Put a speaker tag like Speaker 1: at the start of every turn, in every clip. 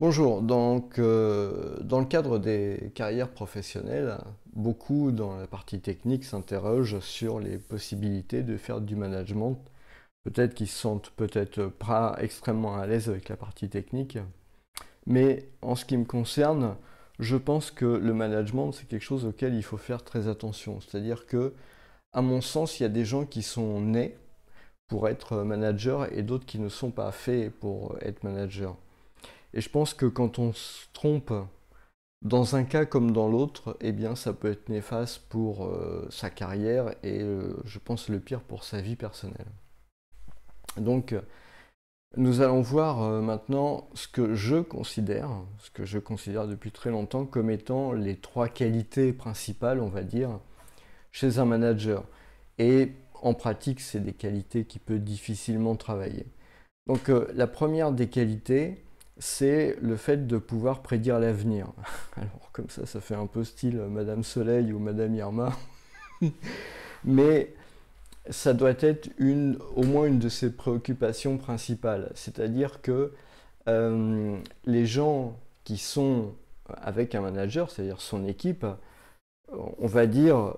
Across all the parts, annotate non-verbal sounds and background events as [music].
Speaker 1: Bonjour, donc euh, dans le cadre des carrières professionnelles, beaucoup dans la partie technique s'interrogent sur les possibilités de faire du management. Peut-être qu'ils sentent peut-être pas extrêmement à l'aise avec la partie technique, mais en ce qui me concerne, je pense que le management c'est quelque chose auquel il faut faire très attention. C'est-à-dire que, à mon sens, il y a des gens qui sont nés pour être manager et d'autres qui ne sont pas faits pour être manager. Et je pense que quand on se trompe dans un cas comme dans l'autre, eh bien, ça peut être néfaste pour euh, sa carrière et euh, je pense le pire pour sa vie personnelle. Donc, nous allons voir euh, maintenant ce que je considère, ce que je considère depuis très longtemps comme étant les trois qualités principales, on va dire, chez un manager. Et en pratique, c'est des qualités qui peut difficilement travailler. Donc, la première des qualités, c'est le fait de pouvoir prédire l'avenir. [laughs] Alors comme ça, ça fait un peu style euh, Madame Soleil ou Madame Irma. [laughs] Mais ça doit être une, au moins une de ses préoccupations principales. C'est-à-dire que euh, les gens qui sont avec un manager, c'est-à-dire son équipe, euh, on va dire,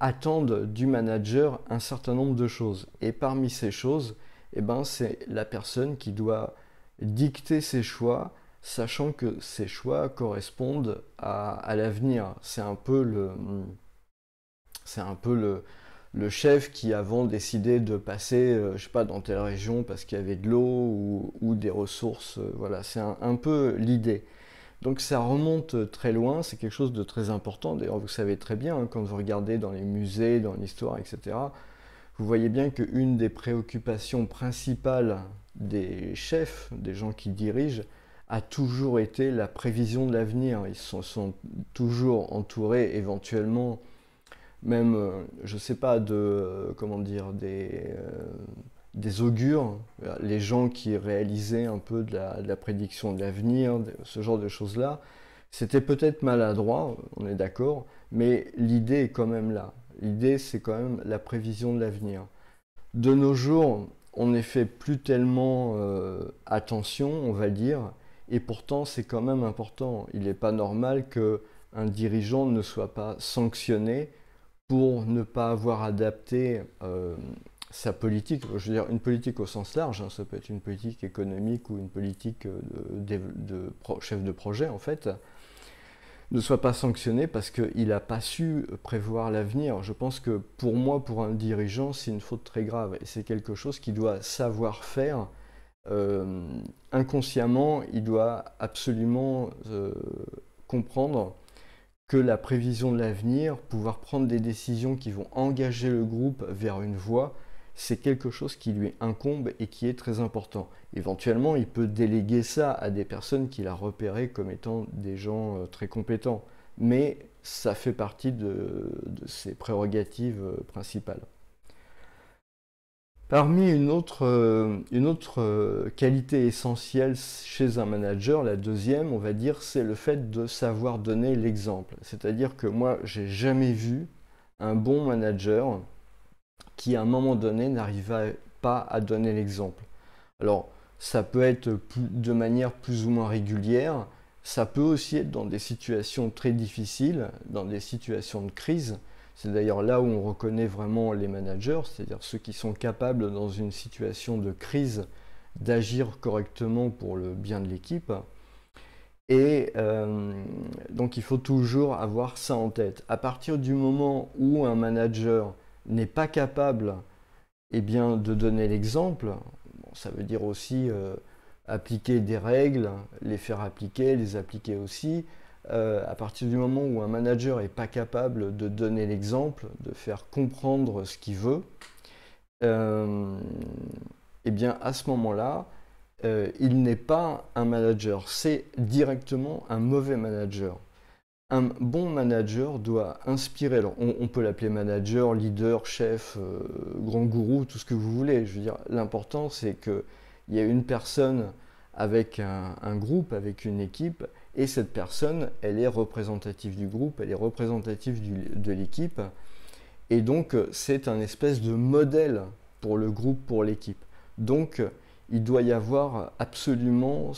Speaker 1: attendent du manager un certain nombre de choses. Et parmi ces choses, eh ben, c'est la personne qui doit dicter ses choix, sachant que ces choix correspondent à, l'avenir. C'est un peu le, c'est un peu le, chef qui avant décidait de passer, euh, je sais pas, dans telle région parce qu'il y avait de l'eau ou, des ressources. Euh, voilà, c'est un, peu l'idée. Donc ça remonte très loin, c'est quelque chose de très important. D'ailleurs, vous savez très bien, hein, quand vous regardez dans les musées, dans l'histoire, etc., vous voyez bien qu'une des préoccupations principales des chefs, des gens qui dirigent, a toujours été la prévision de l'avenir. Ils sont, sont, toujours entourés éventuellement, même, euh, je ne sais pas, de, euh, comment dire, des, euh, des augures, les gens qui réalisaient un peu de la prédiction de l'avenir, ce genre de choses-là. C'était peut-être maladroit, on est d'accord, mais l'idée est quand même là. L'idée, c'est quand même la prévision de l'avenir. De nos jours, on n'est fait plus tellement euh, attention, on va dire, et pourtant c'est quand même important. Il n'est pas normal qu'un dirigeant ne soit pas sanctionné pour ne pas avoir adapté euh, sa politique, je veux dire une politique au sens large, hein, ça peut être une politique économique ou une politique euh, de, chef de projet en fait, ne soit pas sanctionné parce qu'il n'a pas su prévoir l'avenir. Je pense que pour moi, pour un dirigeant, c'est une faute très grave et c'est quelque chose qu'il doit savoir faire. Euh, inconsciemment, il doit absolument euh, comprendre que la prévision de l'avenir, pouvoir prendre des décisions qui vont engager le groupe vers une voie, c'est quelque chose qui lui incombe et qui est très important. Éventuellement, il peut déléguer ça à des personnes qu'il a repérées comme étant des gens euh, très compétents, mais ça fait partie de, ses prérogatives euh, principales. Parmi une autre, euh, une autre, qualité essentielle chez un manager, la deuxième, on va dire, c'est le fait de savoir donner l'exemple. C'est-à-dire que moi, j'ai jamais vu un bon manager qui à un moment donné n'arrivait pas à donner l'exemple. Alors ça peut être de manière plus ou moins régulière, ça peut aussi être dans des situations très difficiles, dans des situations de crise. C'est d'ailleurs là où on reconnaît vraiment les managers, c'est-à-dire ceux qui sont capables dans une situation de crise d'agir correctement pour le bien de l'équipe. Et euh, donc il faut toujours avoir ça en tête. À partir du moment où un manager n'est pas capable eh bien, de donner l'exemple, ça veut dire aussi euh, appliquer des règles, les faire appliquer, les appliquer aussi. Euh, à partir du moment où un manager n'est pas capable de donner l'exemple, de faire comprendre ce qu'il veut, euh, eh bien à ce moment-là, il n'est pas un manager, c'est directement un mauvais manager un bon manager doit inspirer. on, peut l'appeler manager, leader, chef, euh, grand gourou, tout ce que vous voulez. veux dire, l'important, c'est qu'il y a une personne avec un, groupe, avec une équipe, et cette personne, elle est représentative du groupe, elle est représentative de l'équipe. Et donc, c'est un espèce de modèle pour le groupe, pour l'équipe. Donc, il doit y avoir absolument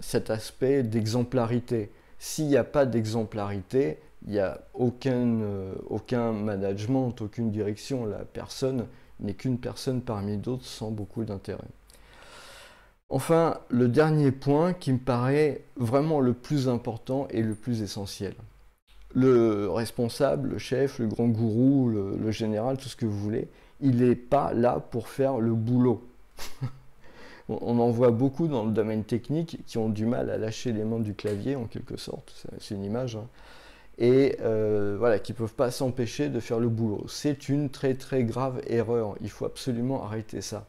Speaker 1: cet aspect d'exemplarité s'il n'y a pas d'exemplarité, il n'y a euh, aucun, management, aucune direction. La personne n'est qu'une personne parmi d'autres sans beaucoup d'intérêt. Enfin, le dernier point qui me paraît vraiment le plus important et le plus essentiel. Le responsable, le chef, le grand gourou, le général, tout ce que vous voulez, il n'est pas là pour faire le boulot. [laughs] on, en voit beaucoup dans le domaine technique qui ont du mal à lâcher les mains du clavier en quelque sorte, c'est une image, hein. et euh, voilà, qui ne peuvent pas s'empêcher de faire le boulot. C'est une très très grave erreur, il faut absolument arrêter ça.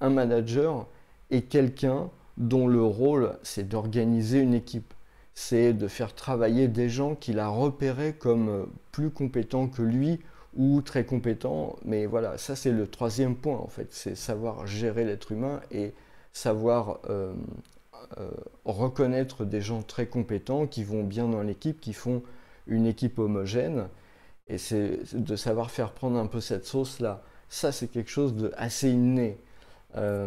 Speaker 1: Un manager est quelqu'un dont le rôle c'est d'organiser une équipe, c'est de faire travailler des gens qu'il a repérés comme euh, plus compétents que lui ou très compétent. Mais voilà, ça c'est le troisième point en fait, c'est savoir gérer l'être humain et savoir euh, euh, reconnaître des gens très compétents qui vont bien dans l'équipe, qui font une équipe homogène. Et c'est de savoir faire prendre un peu cette sauce-là. Ça, c'est quelque chose de assez inné. Euh,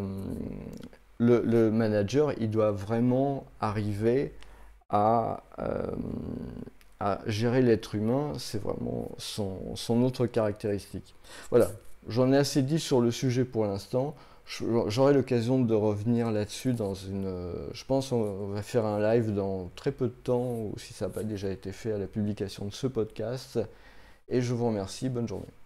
Speaker 1: le, le, manager, il doit vraiment arriver à à gérer l'être humain, c'est vraiment son, son, autre caractéristique. Voilà, j'en ai assez dit sur le sujet pour l'instant. J'aurai l'occasion de revenir là-dessus dans une. Euh, je pense on va faire un live dans très peu de temps, ou si ça n'a pas déjà été fait, à la publication de ce podcast. Et je vous remercie. Bonne journée.